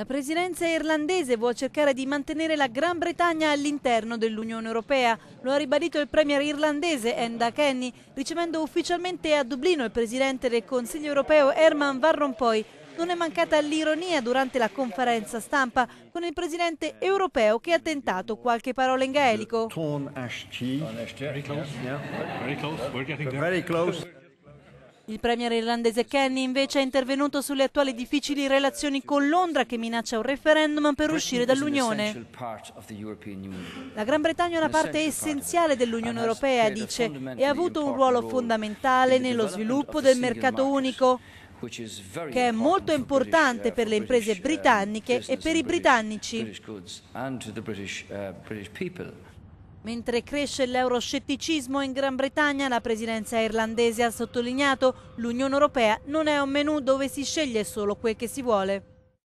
La presidenza irlandese vuole cercare di mantenere la Gran Bretagna all'interno dell'Unione Europea. Lo ha ribadito il premier irlandese Enda Kenny, ricevendo ufficialmente a Dublino il presidente del Consiglio Europeo Herman Van Rompuy. Non è mancata l'ironia durante la conferenza stampa con il presidente europeo che ha tentato qualche parola in gaelico. Il premier irlandese Kenny invece è intervenuto sulle attuali difficili relazioni con Londra che minaccia un referendum per uscire dall'Unione. La Gran Bretagna è una parte essenziale dell'Unione Europea, dice, e ha avuto un ruolo fondamentale nello sviluppo del mercato unico che è molto importante uh, per le imprese uh, britanniche e per i britannici. Mentre cresce l'euroscetticismo in Gran Bretagna, la presidenza irlandese ha sottolineato l'Unione Europea non è un menù dove si sceglie solo quel che si vuole.